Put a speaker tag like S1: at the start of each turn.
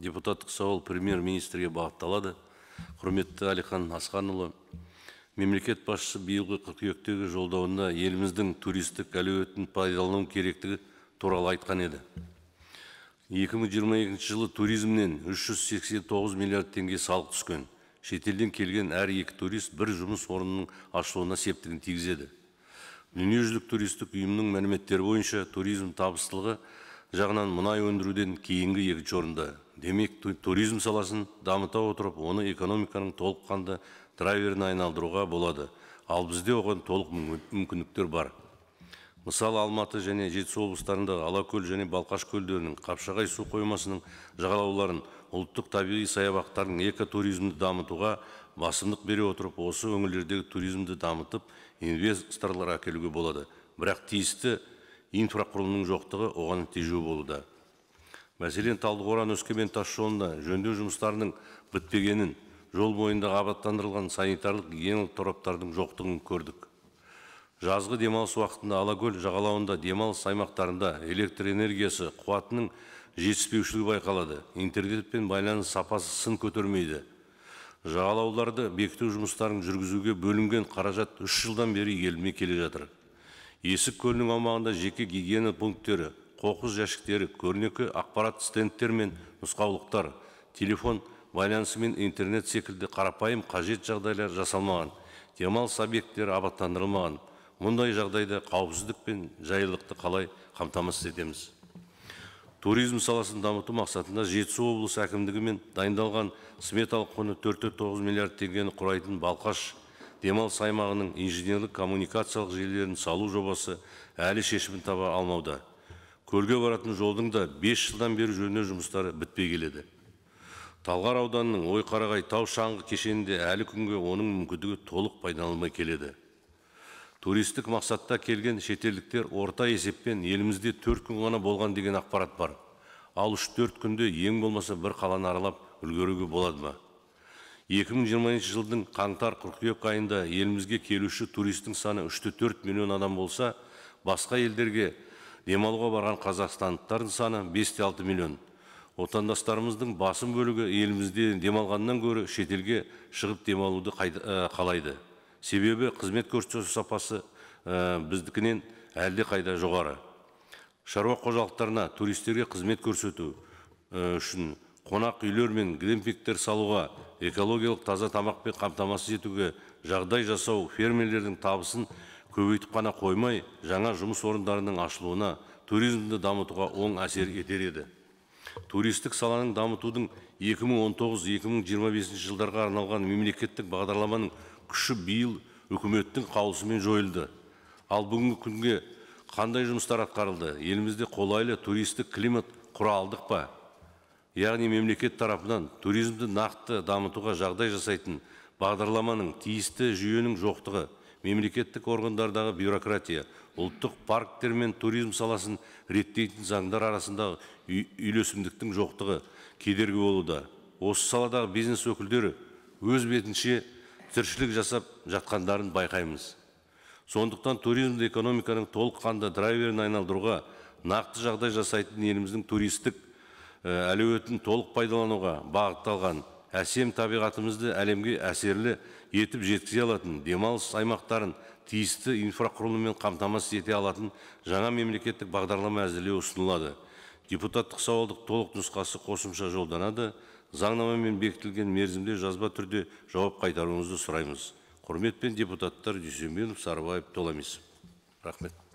S1: депутаттық сауал премьер министрге бағытталады құрметті әлихан асханұлы мемлекет басшысы биылғы қыркүйектегі жолдауында еліміздің туристік әлеуетін пайдалану керектігі туралы айтқан еді 2022 жылы туризмнен 389 миллиард теңге салық түскен шетелден келген әр екі турист бір жұмыс орнының ашылуына септігін тигізеді дүниежүзілік туристік ұйымның мәліметтері бойынша туризм табыстылығы жағынан мұнай өндіруден кейінгі екінші орында демек туризм саласын дамыта отырып оны экономиканың толыққанды драйверіне айналдыруға болады ал бізде оған толық мүмкіндіктер бар мысалы алматы және жетісу облыстарында алакөл және балқаш көлдерінің қапшағай су қоймасының жағалауларын ұлттық табиғи саябақтардың экотуризмді дамытуға басымдық бере отырып осы өңірлердегі туризмді дамытып инвесторлар әкелуге болады бірақ тиісті инфрақұрылымның жоқтығы оған тежеу болуда мәселен талдықорған өскемен тасжолында жөндеу жұмыстарының бітпегенін жол бойындағы абаттандырылған санитарлық гигиеналық тораптардың жоқтығын көрдік жазғы демалыс уақытында алакөл жағалауында демалыс аймақтарында электр энергиясы қуатының жетіспеушілігі байқалады интернетпен байланыс сапасы сын көтермейді жағалауларды бекіту жұмыстарын жүргізуге бөлінген қаражат үш жылдан бері игерілмей келе жатыр есік көлінің аумағында жеке гигиена пункттері қоқыс жәшіктері көрнекі ақпарат стендтер мен нұсқаулықтар телефон байланысы мен интернет секілді қарапайым қажет жағдайлар жасалмаған демалыс объектілері абаттандырылмаған мұндай жағдайда қауіпсіздік пен жайлылықты қалай қамтамасыз етеміз туризм саласын дамыту мақсатында жетісу облысы әкімдігімен дайындалған сметалық құны төрт те тоғыз миллиард теңгені құрайтын балқаш демалыс аймағының инженерлік коммуникациялық желілерін салу жобасы әлі шешімін таба алмауда көлге баратын жолдың да бес жылдан бері жөндеу жұмыстары бітпей келеді талғар ауданының ойқарағай тау шаңғы кешенінде әлі күнге оның мүмкіндігі толық пайдаланылмай келеді туристік мақсатта келген шетелдіктер орта есеппен елімізде төрт күн ғана болған деген ақпарат бар ал үш төрт күнде ең болмаса бір қаланы аралап үлгеруге болады ма 2020 жылдың қаңтар қыркүйек айында елімізге келуші туристтің саны 3-4 миллион адам болса басқа елдерге демалуға барған қазақстандықтардың саны 5-6 миллион отандастарымыздың басым бөлігі елімізде демалғаннан көрі шетелге шығып демалуды ә, қалайды себебі қызмет көрсету сапасы ә, біздікінен әлдеқайда жоғары шаруа қожалықтарына туристерге қызмет көрсету ә, үшін қонақ үйлер мен глэмпингтер салуға экологиялық таза тамақпен қамтамасыз етуге жағдай жасау фермерлердің табысын көбейтіп қана қоймай жаңа жұмыс орындарының ашылуына туризмді дамытуға оң әсер етер еді туристік саланың дамытудың 2019-2025 жылдарға арналған мемлекеттік бағдарламаның күші биыл үкіметтің қаулысымен жойылды ал бүгінгі күнге қандай жұмыстар атқарылды елімізде қолайлы туристік климат құра алдық па яғни мемлекет тарапынан туризмді нақты дамытуға жағдай жасайтын бағдарламаның тиісті жүйенің жоқтығы мемлекеттік органдардағы бюрократия ұлттық парктер мен туризм саласын реттейтін заңдар арасындағы үйлесімдіктің жоқтығы кедергі болуда осы саладағы бизнес өкілдері өз бетінше тіршілік жасап жатқандарын байқаймыз сондықтан туризмді экономиканың толыққанды драйверіне айналдыруға нақты жағдай жасайтын еліміздің туристік Э, әлеуетін толық пайдалануға бағытталған әсем табиғатымызды әлемге әсерлі етіп жеткізе алатын демалыс аймақтарын тиісті инфрақұрылыммен қамтамасыз ете алатын жаңа мемлекеттік бағдарлама әзірлеу ұсынылады депутаттық сауалдық толық нұсқасы қосымша жолданады заңнамамен бекітілген мерзімде жазба түрде жауап қайтаруыңызды сұраймыз құрметпен депутаттар дүйсенбенов сарыбаев толамисов рахмет